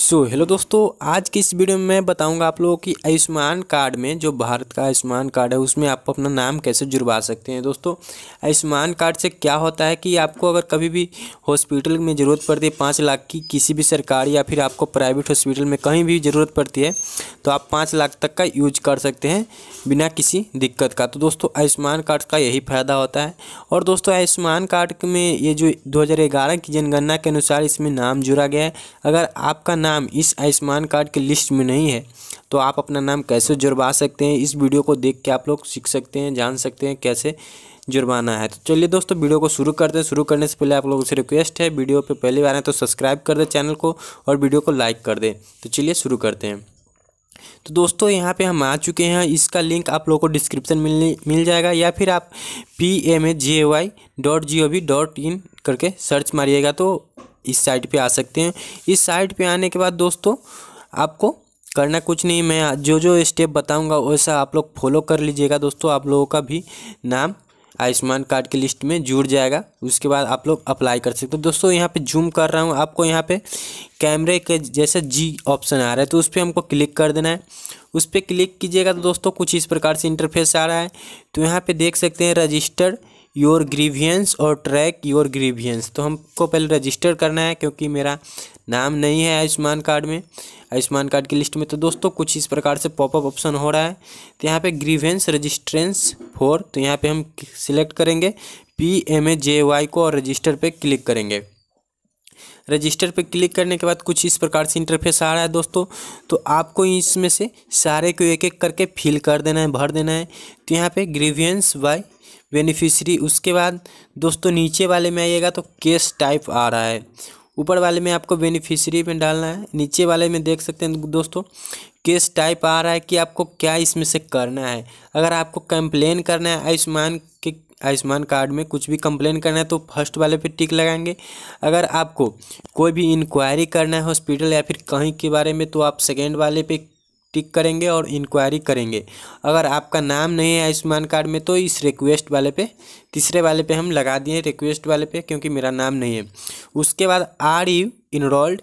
सो so, hello दोस्तों आज की इस वीडियो में मैं बताऊंगा आप लोगों की आयुष्मान कार्ड में जो भारत का आयुष्मान कार्ड है उसमें आप अपना नाम कैसे जुड़वा सकते हैं दोस्तों आयुष्मान कार्ड से क्या होता है कि आपको अगर कभी भी हॉस्पिटल में ज़रूरत पड़ती है पाँच लाख की किसी भी सरकारी या फिर आपको प्राइवेट हॉस्पिटल में कहीं भी ज़रूरत पड़ती है तो आप पाँच लाख तक का यूज कर सकते हैं बिना किसी दिक्कत का तो दोस्तों आयुष्मान कार्ड का यही फ़ायदा होता है और दोस्तों आयुष्मान कार्ड में ये जो दो की जनगणना के अनुसार इसमें नाम जुड़ा गया है अगर आपका नाम इस आयुष्मान कार्ड के लिस्ट में नहीं है तो आप अपना नाम कैसे जुड़वा सकते हैं इस वीडियो को देख के आप लोग सीख सकते हैं जान सकते हैं कैसे जुर्माना है तो चलिए दोस्तों वीडियो को शुरू करते हैं शुरू करने से पहले आप लोगों से रिक्वेस्ट है वीडियो पे पहली बार है तो सब्सक्राइब कर दें चैनल को और वीडियो को लाइक कर दें तो चलिए शुरू करते हैं तो दोस्तों यहाँ पे हम आ चुके हैं इसका लिंक आप लोगों को डिस्क्रिप्शन मिल मिल जाएगा या फिर आप P M A J Y dot G O V dot in करके सर्च मारिएगा तो इस साइट पे आ सकते हैं इस साइट पे आने के बाद दोस्तों आपको करना कुछ नहीं मैं जो जो स्टेप बताऊंगा वैसा आप लोग फॉलो कर लीजिएगा दोस्तों आप लोगों का भी नाम आयुष्मान कार्ड की लिस्ट में जुड़ जाएगा उसके बाद आप लोग अप्लाई कर सकते हो दोस्तों यहाँ पे जूम कर रहा हूँ आपको यहाँ पे कैमरे के जैसे जी ऑप्शन आ रहा है तो उस पर हमको क्लिक कर देना है उस पर क्लिक कीजिएगा तो दोस्तों कुछ इस प्रकार से इंटरफेस आ रहा है तो यहाँ पे देख सकते हैं रजिस्टर्ड योर ग्रीवियंस और ट्रैक योर ग्रीवियंस तो हमको पहले रजिस्टर करना है क्योंकि मेरा नाम नहीं है आयुष्मान कार्ड में आयुष्मान कार्ड की लिस्ट में तो दोस्तों कुछ इस प्रकार से पॉपअप ऑप्शन हो रहा है तो यहाँ पे ग्रीवेंस रजिस्ट्रेंस फोर तो यहाँ पे हम सिलेक्ट करेंगे P M A J Y को और रजिस्टर पे क्लिक करेंगे रजिस्टर पे क्लिक करने के बाद कुछ इस प्रकार से इंटरफेस आ रहा है दोस्तों तो आपको इसमें से सारे को एक एक करके फिल कर देना है भर देना है तो यहाँ पे ग्रीवियंस बाय बेनिफिशरी उसके बाद दोस्तों नीचे वाले में आइएगा तो केस टाइप आ रहा है ऊपर वाले में आपको बेनिफिशरी में डालना है नीचे वाले में देख सकते हैं दोस्तों केस टाइप आ रहा है कि आपको क्या इसमें से करना है अगर आपको कंप्लेन करना है आयुष्मान के आयुष्मान कार्ड में कुछ भी कंप्लेन करना है तो फर्स्ट वाले पे टिक लगाएंगे अगर आपको कोई भी इंक्वायरी करना है हॉस्पिटल या फिर कहीं के बारे में तो आप सेकेंड वाले पे टिक करेंगे और इंक्वायरी करेंगे अगर आपका नाम नहीं है आयुष्मान कार्ड में तो इस रिक्वेस्ट वाले पे तीसरे वाले पे हम लगा दिए रिक्वेस्ट वाले पे क्योंकि मेरा नाम नहीं है उसके बाद are you enrolled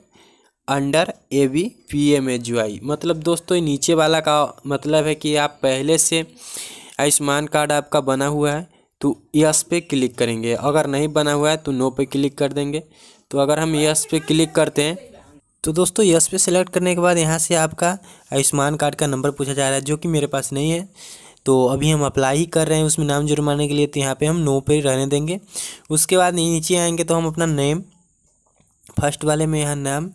under A B P M H Y मतलब दोस्तों नीचे वाला का मतलब है कि आप पहले से आयुष्मान कार्ड आपका बना हुआ है तो यस पे क्लिक करेंगे अगर नहीं बना हुआ है तो नो पे क्लिक कर देंगे तो अगर हम यस पे क्लिक करते हैं तो दोस्तों यस पे सेलेक्ट करने के बाद यहाँ से आपका आयुष्मान कार्ड का नंबर पूछा जा रहा है जो कि मेरे पास नहीं है तो अभी हम अप्लाई ही कर रहे हैं उसमें नाम जुर्माने के लिए तो यहाँ पे हम नो पे रहने देंगे उसके बाद नीचे आएंगे तो हम अपना नेम फर्स्ट वाले में यहाँ नाम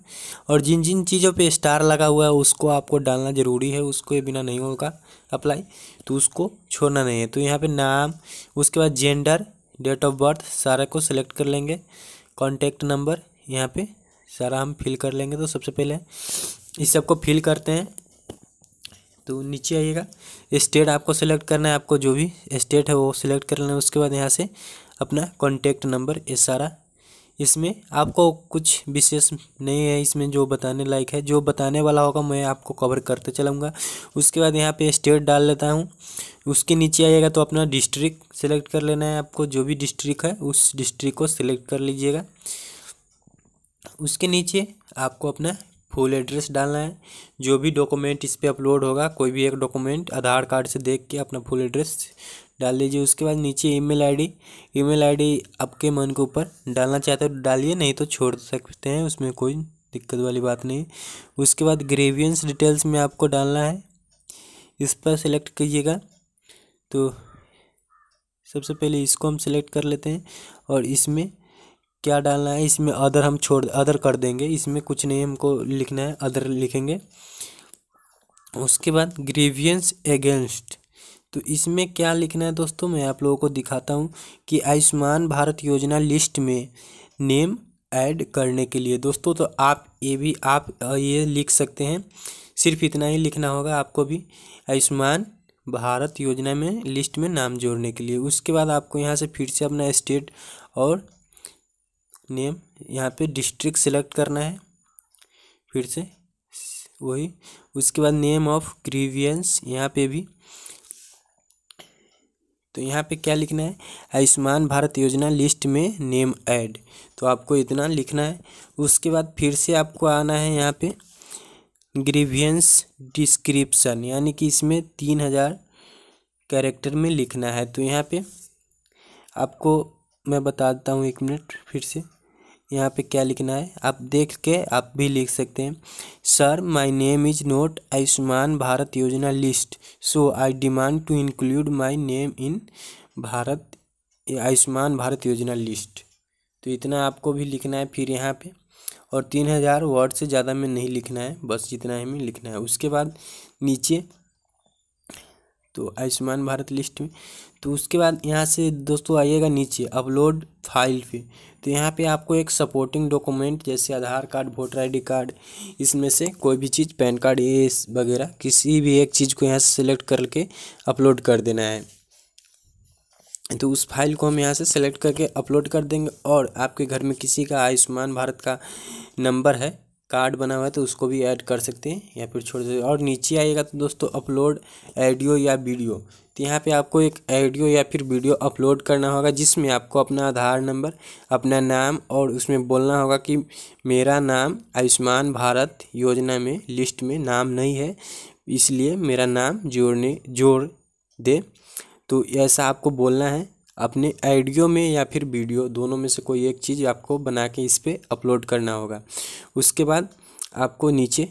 और जिन जिन चीज़ों पे स्टार लगा हुआ है उसको आपको डालना ज़रूरी है उसको बिना नहीं होगा अप्लाई तो उसको छोड़ना नहीं है तो यहाँ पर नाम उसके बाद जेंडर डेट ऑफ बर्थ सारा को सिलेक्ट कर लेंगे कॉन्टैक्ट नंबर यहाँ पर सारा हम फिल कर लेंगे तो सबसे पहले इस सब को फिल करते हैं तो नीचे आइएगा स्टेट आपको सेलेक्ट करना है आपको जो भी स्टेट है वो सिलेक्ट कर लेना है उसके बाद यहाँ से अपना कॉन्टैक्ट नंबर ये सारा इसमें आपको कुछ विशेष नहीं है इसमें जो बताने लायक है जो बताने वाला होगा मैं आपको कवर करते चलूँगा उसके बाद यहाँ पे स्टेट डाल लेता हूँ उसके नीचे आइएगा तो अपना डिस्ट्रिक्ट सेलेक्ट कर लेना है आपको जो भी डिस्ट्रिक्ट है उस डिस्ट्रिक्ट को सिलेक्ट कर लीजिएगा उसके नीचे आपको अपना फुल एड्रेस डालना है जो भी डॉक्यूमेंट इस पर अपलोड होगा कोई भी एक डॉक्यूमेंट आधार कार्ड से देख के अपना फुल एड्रेस डाल लीजिए उसके बाद नीचे ईमेल आईडी ईमेल आईडी आपके मन के ऊपर डालना चाहते हो तो डालिए नहीं तो छोड़ सकते हैं उसमें कोई दिक्कत वाली बात नहीं उसके बाद ग्रेवियंस डिटेल्स में आपको डालना है इस पर सेलेक्ट कीजिएगा तो सबसे पहले इसको हम सेलेक्ट कर लेते हैं और इसमें क्या डालना है इसमें अदर हम छोड़ अदर कर देंगे इसमें कुछ नहीं हमको लिखना है अदर लिखेंगे उसके बाद ग्रीवियंस अगेंस्ट तो इसमें क्या लिखना है दोस्तों मैं आप लोगों को दिखाता हूँ कि आयुष्मान भारत योजना लिस्ट में नेम ऐड करने के लिए दोस्तों तो आप ये भी आप ये लिख सकते हैं सिर्फ इतना ही लिखना होगा आपको भी आयुष्मान भारत योजना में लिस्ट में नाम जोड़ने के लिए उसके बाद आपको यहाँ से फिर से अपना स्टेट और नेम यहाँ पे डिस्ट्रिक्ट सेलेक्ट करना है फिर से वही उसके बाद नेम ऑफ ग्रीवियंस यहाँ पे भी तो यहाँ पे क्या लिखना है आयुष्मान भारत योजना लिस्ट में नेम ऐड तो आपको इतना लिखना है उसके बाद फिर से आपको आना है यहाँ पे ग्रीवियंस डिस्क्रिप्शन यानी कि इसमें तीन हज़ार कैरेक्टर में लिखना है तो यहाँ पे आपको मैं बता देता हूँ एक मिनट फिर से यहाँ पे क्या लिखना है आप देख के आप भी लिख सकते हैं sir my name is not Ayushman Bharat Yojana list so I demand to include my name in Bharat Ayushman Bharat Yojana list तो इतना आपको भी लिखना है फिर यहाँ पे और तीन हज़ार वर्ड से ज़्यादा में नहीं लिखना है बस जितना ही में लिखना है उसके बाद नीचे तो आयुष्मान भारत लिस्ट में तो उसके बाद यहाँ से दोस्तों आइएगा नीचे अपलोड फाइल पे तो यहाँ पे आपको एक सपोर्टिंग डॉक्यूमेंट जैसे Aadhaar card voter ID card इसमें से कोई भी चीज़ पैन कार्ड ये वगैरह किसी भी एक चीज़ को यहाँ से सिलेक्ट करके अपलोड कर देना है तो उस फाइल को हम यहाँ से सेलेक्ट करके अपलोड कर देंगे और आपके घर में किसी का आयुष्मान भारत का नंबर है कार्ड बना हुआ है तो उसको भी ऐड कर सकते हैं या फिर छोड़ सकते और नीचे आएगा तो दोस्तों अपलोड ऑडियो या वीडियो तो यहाँ पे आपको एक ऑडियो या फिर वीडियो अपलोड करना होगा जिसमें आपको अपना आधार नंबर अपना नाम और उसमें बोलना होगा कि मेरा नाम आयुष्मान भारत योजना में लिस्ट में नाम नहीं है इसलिए मेरा नाम जोड़ने जोड़ दे तो ऐसा आपको बोलना है अपने आइडियो में या फिर वीडियो दोनों में से कोई एक चीज़ आपको बना के इस पर अपलोड करना होगा उसके बाद आपको नीचे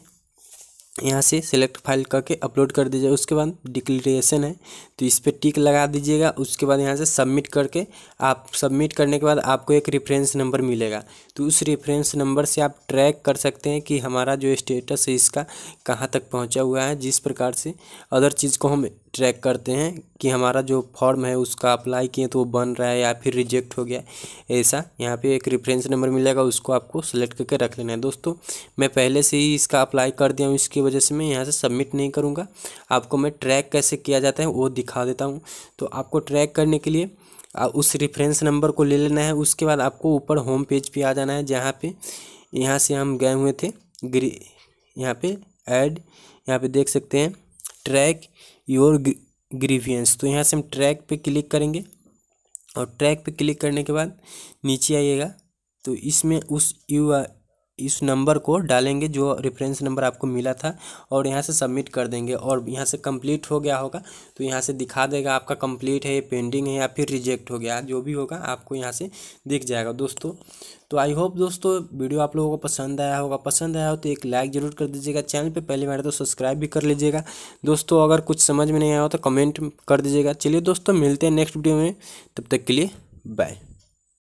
यहाँ से सिलेक्ट फाइल करके अपलोड कर दीजिए उसके बाद डिक्लेरेशन है तो इस पर टिक लगा दीजिएगा उसके बाद यहाँ से सबमिट करके आप सबमिट करने के बाद आपको एक रेफरेंस नंबर मिलेगा तो उस रेफरेंस नंबर से आप ट्रैक कर सकते हैं कि हमारा जो स्टेटस है इसका कहाँ तक पहुँचा हुआ है जिस प्रकार से अदर चीज़ को हम ट्रैक करते हैं कि हमारा जो फॉर्म है उसका अप्लाई किए तो वो बन रहा है या फिर रिजेक्ट हो गया ऐसा यहाँ पे एक रेफरेंस नंबर मिलेगा उसको आपको सेलेक्ट करके रख लेना है दोस्तों मैं पहले से ही इसका अप्लाई कर दिया हूँ इसकी वजह से मैं यहाँ से सबमिट नहीं करूँगा आपको मैं ट्रैक कैसे किया जाता है वो दिखा देता हूँ तो आपको ट्रैक करने के लिए उस रेफरेंस नंबर को ले लेना है उसके बाद आपको ऊपर होम पेज पर आ जाना है जहाँ पर यहाँ से हम गए हुए थे ग्री यहाँ पर एड यहाँ पर देख सकते हैं ट्रैक योर ग्रीवियंस तो यहाँ से हम ट्रैक पे क्लिक करेंगे और ट्रैक पे क्लिक करने के बाद नीचे आइएगा तो इसमें उस यू इस नंबर को डालेंगे जो रेफरेंस नंबर आपको मिला था और यहाँ से सबमिट कर देंगे और यहाँ से कंप्लीट हो गया होगा तो यहाँ से दिखा देगा आपका कंप्लीट है पेंडिंग है या फिर रिजेक्ट हो गया जो भी होगा आपको यहाँ से दिख जाएगा दोस्तों तो आई होप दोस्तों वीडियो आप लोगों को पसंद आया होगा पसंद आया हो तो एक लाइक जरूर कर दीजिएगा चैनल पर पहले बार तो सब्सक्राइब भी कर लीजिएगा दोस्तों अगर कुछ समझ में नहीं आया हो तो कमेंट कर दीजिएगा चलिए दोस्तों मिलते हैं नेक्स्ट वीडियो में तब तक के लिए बाय